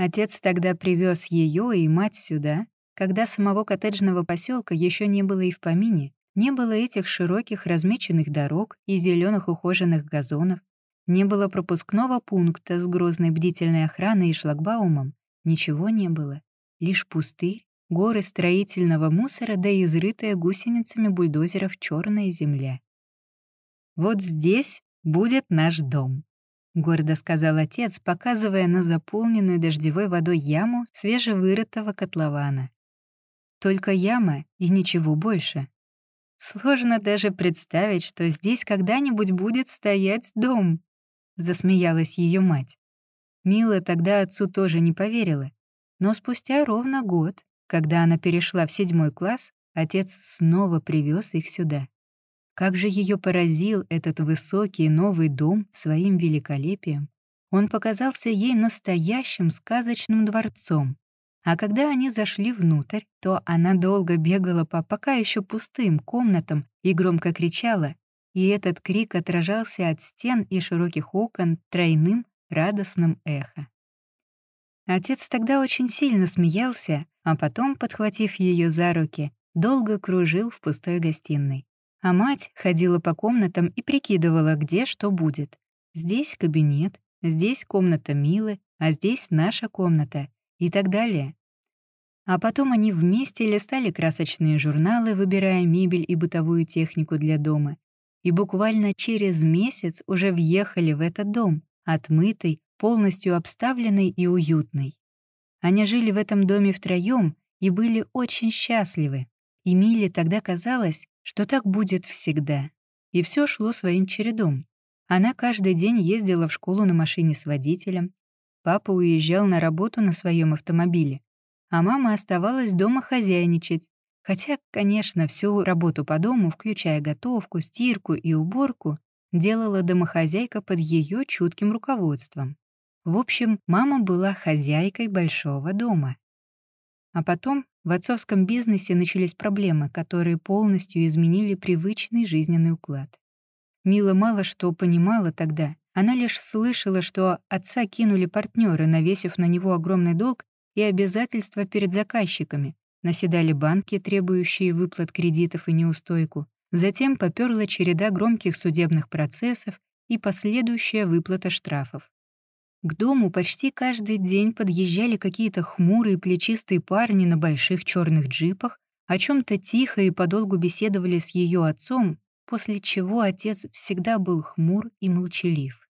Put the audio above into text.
Отец тогда привез ее и мать сюда, когда самого коттеджного поселка еще не было и в помине, не было этих широких размеченных дорог и зеленых ухоженных газонов, не было пропускного пункта с грозной бдительной охраной и шлагбаумом, ничего не было, лишь пустырь, горы строительного мусора да изрытая гусеницами бульдозеров черная земля. «Вот здесь будет наш дом», — гордо сказал отец, показывая на заполненную дождевой водой яму свежевырытого котлована. Только яма и ничего больше. Сложно даже представить, что здесь когда-нибудь будет стоять дом, засмеялась ее мать. Мила тогда отцу тоже не поверила, но спустя ровно год, когда она перешла в седьмой класс, отец снова привез их сюда. Как же ее поразил этот высокий новый дом своим великолепием. Он показался ей настоящим сказочным дворцом. А когда они зашли внутрь, то она долго бегала по пока еще пустым комнатам и громко кричала, и этот крик отражался от стен и широких окон тройным радостным эхо. Отец тогда очень сильно смеялся, а потом, подхватив ее за руки, долго кружил в пустой гостиной а мать ходила по комнатам и прикидывала, где что будет. Здесь кабинет, здесь комната Милы, а здесь наша комната и так далее. А потом они вместе листали красочные журналы, выбирая мебель и бытовую технику для дома. И буквально через месяц уже въехали в этот дом, отмытый, полностью обставленный и уютный. Они жили в этом доме втроем и были очень счастливы. И Миле тогда казалось, что так будет всегда. И все шло своим чередом. Она каждый день ездила в школу на машине с водителем, папа уезжал на работу на своем автомобиле, а мама оставалась дома хозяйничать, хотя, конечно, всю работу по дому, включая готовку, стирку и уборку, делала домохозяйка под ее чутким руководством. В общем, мама была хозяйкой большого дома. А потом в отцовском бизнесе начались проблемы, которые полностью изменили привычный жизненный уклад. Мила мало что понимала тогда. Она лишь слышала, что отца кинули партнеры, навесив на него огромный долг и обязательства перед заказчиками. Наседали банки, требующие выплат кредитов и неустойку. Затем поперла череда громких судебных процессов и последующая выплата штрафов. К дому почти каждый день подъезжали какие-то хмурые плечистые парни на больших черных джипах, о чем то тихо и подолгу беседовали с ее отцом, после чего отец всегда был хмур и молчалив.